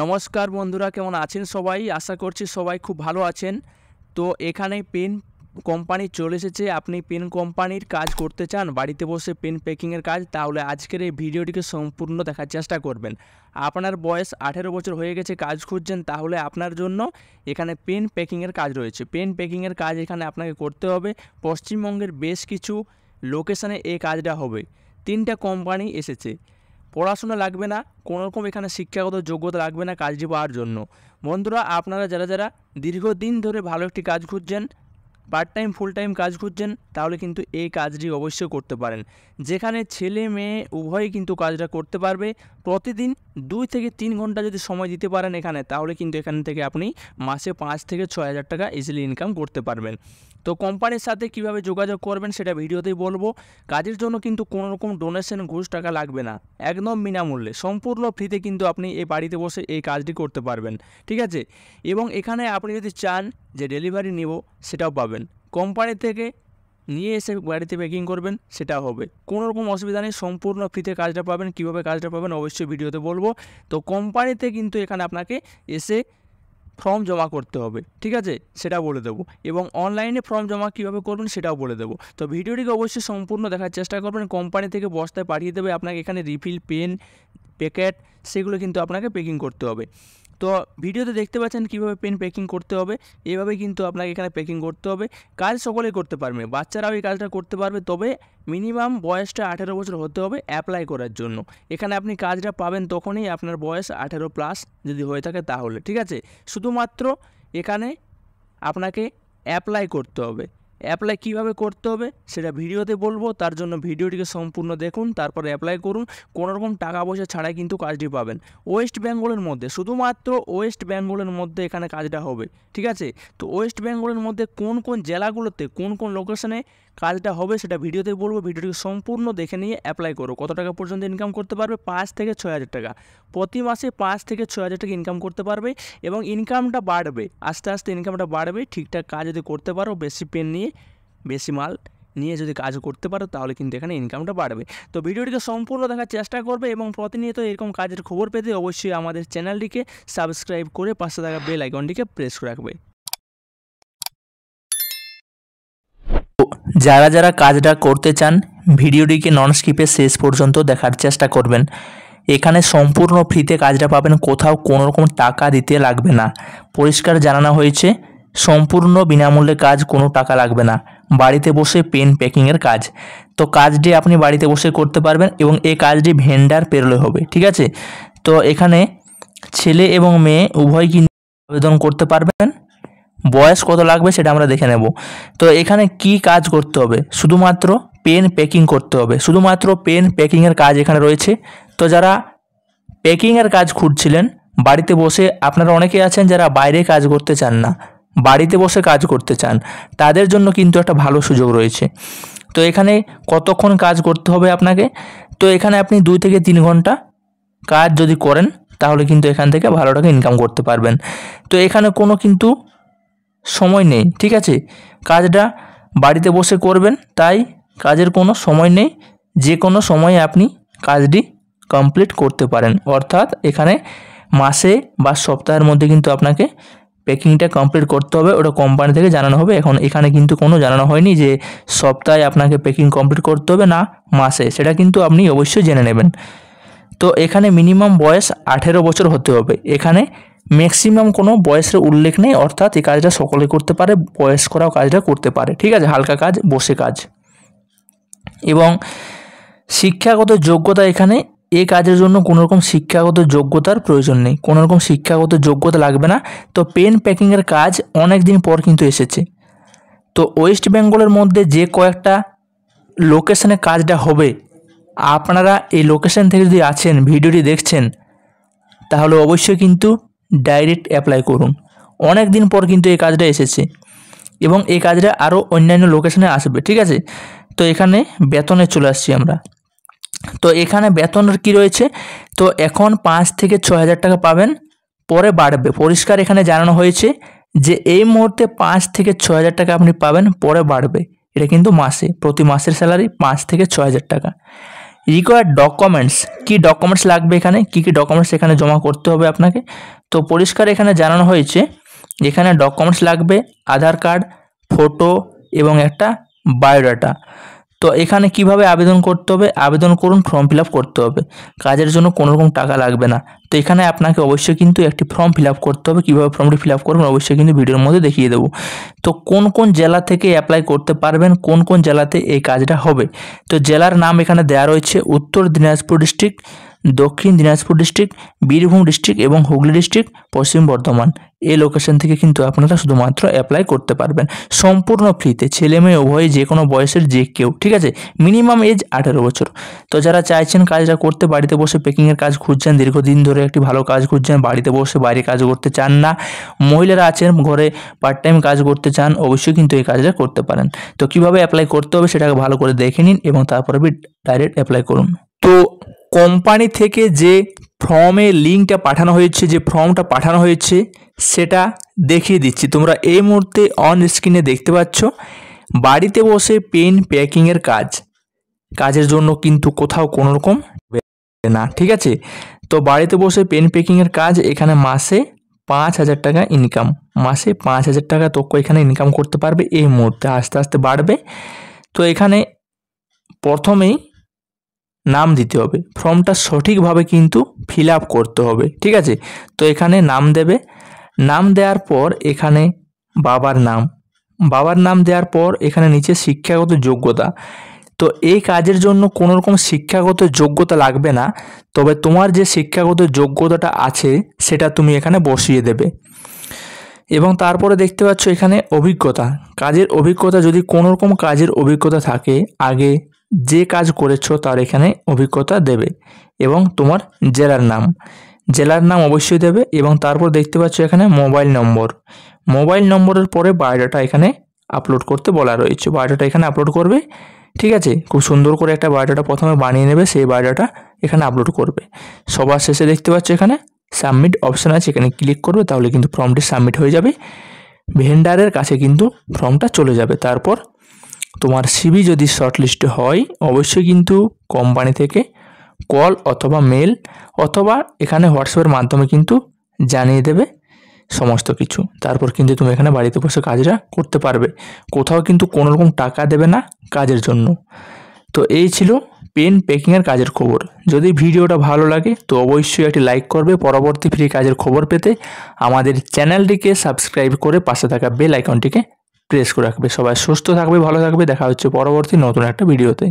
নমস্কার বন্ধুরা কেমন আছেন সবাই আশা করছি সবাই খুব ভালো আছেন তো এখানে পেন কোম্পানি চলে এসেছে আপনি পেন কোম্পানির কাজ করতে চান বাড়িতে বসে পেন প্যাকিংয়ের কাজ তাহলে আজকের এই ভিডিওটিকে সম্পূর্ণ দেখার চেষ্টা করবেন আপনার বয়স আঠেরো বছর হয়ে গেছে কাজ খুঁজছেন তাহলে আপনার জন্য এখানে পেন প্যাকিংয়ের কাজ রয়েছে পেন প্যাকিংয়ের কাজ এখানে আপনাকে করতে হবে পশ্চিমবঙ্গের বেশ কিছু লোকেশানে এই কাজটা হবে তিনটা কোম্পানি এসেছে পড়াশোনা লাগবে না কোনোরকম এখানে শিক্ষাগত যোগ্যতা লাগবে না কাজটি পাওয়ার জন্য বন্ধুরা আপনারা যারা যারা দীর্ঘদিন ধরে ভালো একটি কাজ খুঁজছেন পার্ট টাইম ফুল টাইম কাজ খুঁজছেন তাহলে কিন্তু এই কাজটি অবশ্যই করতে পারেন যেখানে ছেলে মেয়ে উভয়ই কিন্তু কাজটা করতে পারবে প্রতিদিন দুই থেকে তিন ঘন্টা যদি সময় দিতে পারেন এখানে তাহলে কিন্তু এখান থেকে আপনি মাসে পাঁচ থেকে ছয় হাজার টাকা ইজিলি ইনকাম করতে পারবেন তো কোম্পানির সাথে কিভাবে যোগাযোগ করবেন সেটা ভিডিওতেই বলবো কাজের জন্য কিন্তু কোনো রকম ডোনেশন ঘুষ টাকা লাগবে না একদম বিনামূল্যে সম্পূর্ণ ফ্রিতে কিন্তু আপনি এই বাড়িতে বসে এই কাজটি করতে পারবেন ঠিক আছে এবং এখানে আপনি যদি চান যে ডেলিভারি নিব সেটাও পাবেন কোম্পানি থেকে নিয়ে এসে বাড়িতে প্যাকিং করবেন সেটা হবে কোনো রকম অসুবিধা নেই সম্পূর্ণ ফ্রিতে কাজটা পাবেন কীভাবে কাজটা পাবেন অবশ্যই ভিডিওতে বলবো তো কোম্পানিতে কিন্তু এখানে আপনাকে এসে ফর্ম জমা করতে হবে ঠিক আছে সেটা বলে দেবো এবং অনলাইনে ফর্ম জমা কীভাবে করবেন সেটাও বলে দেবো তো ভিডিওটিকে অবশ্যই সম্পূর্ণ দেখার চেষ্টা করবেন কোম্পানি থেকে বস্তায় পাঠিয়ে দেবে আপনাকে এখানে রিফিল পেন প্যাকেট সেগুলো কিন্তু আপনাকে প্যাকিং করতে হবে তো ভিডিওতে দেখতে পাচ্ছেন কীভাবে পেন প্যাকিং করতে হবে এভাবে কিন্তু আপনাকে এখানে প্যাকিং করতে হবে কাজ সকলে করতে পারবে বাচ্চারাও এই কাজটা করতে পারবে তবে মিনিমাম বয়সটা আঠেরো বছর হতে হবে অ্যাপ্লাই করার জন্য এখানে আপনি কাজটা পাবেন তখনই আপনার বয়স আঠেরো প্লাস যদি হয়ে থাকে তাহলে ঠিক আছে শুধুমাত্র এখানে আপনাকে অ্যাপ্লাই করতে হবে অ্যাপ্লাই কিভাবে করতে হবে সেটা ভিডিওতে বলবো তার জন্য ভিডিওটিকে সম্পূর্ণ দেখুন তারপর অ্যাপ্লাই করুন কোনোরকম টাকা পয়সা ছাড়াই কিন্তু কাজটি পাবেন ওয়েস্ট বেঙ্গলের মধ্যে শুধুমাত্র ওয়েস্ট বেঙ্গলের মধ্যে এখানে কাজটা হবে ঠিক আছে তো ওয়েস্ট বেঙ্গলের মধ্যে কোন কোন জেলাগুলোতে কোন কোন লোকেশনে কাজটা হবে সেটা ভিডিওতে বলবো ভিডিওটিকে সম্পূর্ণ দেখে নিয়ে অ্যাপ্লাই করো কত টাকা পর্যন্ত ইনকাম করতে পারবে পাঁচ থেকে ছয় হাজার টাকা প্রতি মাসে পাঁচ থেকে ছয় হাজার টাকা ইনকাম করতে পারবে এবং ইনকামটা বাড়বে আস্তে আস্তে ইনকামটা বাড়বে ঠিকঠাক কাজ যদি করতে পারো বেশি পেন নিয়ে বেশি মাল নিয়ে যদি কাজ করতে পারো তাহলে কিন্তু এখানে ইনকামটা বাড়বে তো ভিডিওটিকে সম্পূর্ণ দেখার চেষ্টা করবে এবং প্রতিনিয়ত এরকম কাজের খবর পেতে অবশ্যই আমাদের চ্যানেলটিকে সাবস্ক্রাইব করে পাশে থাকা বেল আইকনটিকে প্রেস রাখবে যারা যারা কাজটা করতে চান ভিডিওটিকে নন স্কিপে শেষ পর্যন্ত দেখার চেষ্টা করবেন এখানে সম্পূর্ণ ফ্রিতে কাজটা পাবেন কোথাও কোনো রকম টাকা দিতে লাগবে না পরিষ্কার জানানো হয়েছে সম্পূর্ণ বিনামূল্যে কাজ কোনো টাকা লাগবে না বাড়িতে বসে পেন প্যাকিংয়ের কাজ তো কাজটি আপনি বাড়িতে বসে করতে পারবেন এবং এই কাজটি ভেন্ডার পেরলে হবে ঠিক আছে তো এখানে ছেলে এবং মেয়ে উভয় কিন্তু আবেদন করতে পারবেন বয়স কত লাগবে সেটা আমরা দেখে নেব তো এখানে কি কাজ করতে হবে শুধুমাত্র পেন প্যাকিং করতে হবে শুধুমাত্র পেন প্যাকিংয়ের কাজ এখানে রয়েছে তো যারা প্যাকিংয়ের কাজ খুঁজছিলেন বাড়িতে বসে আপনারা অনেকে আছেন যারা বাইরে কাজ করতে চান না বাড়িতে বসে কাজ করতে চান তাদের জন্য কিন্তু একটা ভালো সুযোগ রয়েছে তো এখানে কতক্ষণ কাজ করতে হবে আপনাকে তো এখানে আপনি দুই থেকে তিন ঘন্টা কাজ যদি করেন তাহলে কিন্তু এখান থেকে ভালো টাকা ইনকাম করতে পারবেন তো এখানে কোনো কিন্তু সময় নেই ঠিক আছে কাজটা বাড়িতে বসে করবেন তাই কাজের কোনো সময় নেই যে কোনো সময়ে আপনি কাজটি কমপ্লিট করতে পারেন অর্থাৎ এখানে মাসে বা সপ্তাহের মধ্যে কিন্তু আপনাকে প্যাকিংটা কমপ্লিট করতে হবে ওটা কোম্পানি থেকে জানানো হবে এখন এখানে কিন্তু কোনো জানানো হয়নি যে সপ্তাহে আপনাকে প্যাকিং কমপ্লিট করতে হবে না মাসে সেটা কিন্তু আপনি অবশ্যই জেনে নেবেন তো এখানে মিনিমাম বয়স আঠেরো বছর হতে হবে এখানে ম্যাক্সিমাম কোনো বয়সের উল্লেখ নেই অর্থাৎ এই কাজটা সকলে করতে পারে বয়স্করাও কাজটা করতে পারে ঠিক আছে হালকা কাজ বসে কাজ এবং শিক্ষাগত যোগ্যতা এখানে এ কাজের জন্য কোনোরকম শিক্ষাগত যোগ্যতার প্রয়োজন নেই কোনো রকম শিক্ষাগত যোগ্যতা লাগবে না তো পেন প্যাকিংয়ের কাজ অনেক দিন পর কিন্তু এসেছে তো ওয়েস্ট বেঙ্গলের মধ্যে যে কয়েকটা লোকেশনে কাজটা হবে আপনারা এই লোকেশন থেকে যদি আছেন ভিডিওটি দেখছেন তাহলে অবশ্যই কিন্তু ডাইরেক্ট অ্যাপ্লাই করুন অনেক দিন পর কিন্তু এই কাজটা এসেছে এবং এই কাজটা আরও অন্যান্য লোকেশনে আসবে ঠিক আছে তো এখানে বেতনে চলে আসছি আমরা তো এখানে বেতন কি রয়েছে তো এখন পাঁচ থেকে ছ হাজার টাকা পাবেন পরে বাড়বে পরিষ্কার এখানে জানানো হয়েছে যে এই মুহূর্তে পাঁচ থেকে ছ হাজার টাকা আপনি পাবেন পরে বাড়বে এটা কিন্তু মাসে প্রতি মাসের স্যালারি পাঁচ থেকে ছ হাজার টাকা রিকোয়ার্ড ডকুমেন্টস কি ডকুমেন্টস লাগবে এখানে কি কি ডকুমেন্টস এখানে জমা করতে হবে আপনাকে তো পরিষ্কার এখানে জানানো হয়েছে এখানে ডকুমেন্টস লাগবে আধার কার্ড ফটো এবং একটা বায়োডাটা তো এখানে কিভাবে আবেদন করতে হবে আবেদন করুন ফর্ম ফিল করতে হবে কাজের জন্য কোনো রকম টাকা লাগবে না তো এখানে আপনাকে অবশ্যই কিন্তু একটি ফর্ম ফিল করতে হবে কীভাবে ফর্মটি ফিল আপ করবেন অবশ্যই কিন্তু ভিডিওর মধ্যে দেখিয়ে দেবো তো কোন কোন জেলা থেকে অ্যাপ্লাই করতে পারবেন কোন কোন জেলাতে এই কাজটা হবে তো জেলার নাম এখানে দেওয়া রয়েছে উত্তর দিনাজপুর ডিস্ট্রিক্ট দক্ষিণ দিনাজপুর ডিস্ট্রিক্ট বীরভূম ডিস্ট্রিক্ট এবং হুগলি ডিস্ট্রিক্ট পশ্চিম বর্ধমান এই লোকেশন থেকে কিন্তু আপনারা শুধুমাত্র অ্যাপ্লাই করতে পারবেন সম্পূর্ণ ফ্রিতে ছেলে মেয়ে উভয়ে যে কোনো বয়সের যে কেউ ঠিক আছে মিনিমাম এজ আঠেরো বছর তো যারা চাইছেন কাজটা করতে বাড়িতে বসে প্যাকিংয়ের কাজ খুঁজছেন দীর্ঘদিন ধরে একটি ভালো কাজ খুঁজছেন বাড়িতে বসে বাইরে কাজ করতে চান না মহিলারা আছেন ঘরে পার্ট টাইম কাজ করতে চান অবশ্যই কিন্তু এই কাজটা করতে পারেন তো কিভাবে অ্যাপ্লাই করতে হবে সেটাকে ভালো করে দেখে নিন এবং তারপরে ডাইরেক্ট অ্যাপ্লাই করুন তো কোম্পানি থেকে যে ফর্মে লিঙ্কটা পাঠানো হয়েছে যে ফর্মটা পাঠানো হয়েছে সেটা দেখিয়ে দিচ্ছি তোমরা এই মুহূর্তে অন স্ক্রিনে দেখতে পাচ্ছ বাড়িতে বসে পেন প্যাকিংয়ের কাজ কাজের জন্য কিন্তু কোথাও কোনো রকম না ঠিক আছে তো বাড়িতে বসে পেন প্যাকিংয়ের কাজ এখানে মাসে পাঁচ হাজার টাকা ইনকাম মাসে পাঁচ হাজার টাকা তোকে এখানে ইনকাম করতে পারবে এই মুহূর্তে আস্তে আস্তে বাড়বে তো এখানে প্রথমেই নাম দিতে হবে ফর্মটা সঠিকভাবে কিন্তু ফিল করতে হবে ঠিক আছে তো এখানে নাম দেবে নাম দেওয়ার পর এখানে বাবার নাম বাবার নাম দেওয়ার পর এখানে নিচে শিক্ষাগত যোগ্যতা তো এই কাজের জন্য কোনো রকম শিক্ষাগত যোগ্যতা লাগবে না তবে তোমার যে শিক্ষাগত যোগ্যতাটা আছে সেটা তুমি এখানে বসিয়ে দেবে এবং তারপরে দেখতে পাচ্ছ এখানে অভিজ্ঞতা কাজের অভিজ্ঞতা যদি কোনো রকম কাজের অভিজ্ঞতা থাকে আগে যে কাজ করেছো তার এখানে অভিজ্ঞতা দেবে এবং তোমার জেলার নাম জেলার নাম অবশ্যই দেবে এবং তারপর দেখতে পাচ্ছ এখানে মোবাইল নম্বর মোবাইল নম্বরের পরে বায়োডাটা এখানে আপলোড করতে বলা রয়েছে বায়োডাটা এখানে আপলোড করবে ঠিক আছে খুব সুন্দর করে একটা বায়োডাটা প্রথমে বানিয়ে নেবে সেই বায়োডাটা এখানে আপলোড করবে সবার শেষে দেখতে পাচ্ছ এখানে সাবমিট অপশান আছে এখানে ক্লিক করবে তাহলে কিন্তু ফর্মটি সাবমিট হয়ে যাবে ভেন্ডারের কাছে কিন্তু ফর্মটা চলে যাবে তারপর তোমার সিবি যদি শর্টলিস্টে হয় অবশ্যই কিন্তু কোম্পানি থেকে কল অথবা মেল অথবা এখানে হোয়াটসঅ্যাপের মাধ্যমে কিন্তু জানিয়ে দেবে সমস্ত কিছু তারপর কিন্তু তুমি এখানে বাড়িতে বসে কাজটা করতে পারবে কোথাও কিন্তু কোনো রকম টাকা দেবে না কাজের জন্য তো এই ছিল পেন প্যাকিংয়ের কাজের খবর যদি ভিডিওটা ভালো লাগে তো অবশ্যই একটি লাইক করবে পরবর্তী ফ্রি কাজের খবর পেতে আমাদের চ্যানেলটিকে সাবস্ক্রাইব করে পাশে থাকা বেল আইকনটিকে প্রেস করে রাখবে সবাই সুস্থ থাকবে ভালো থাকবে দেখা হচ্ছে পরবর্তী নতুন একটা ভিডিওতে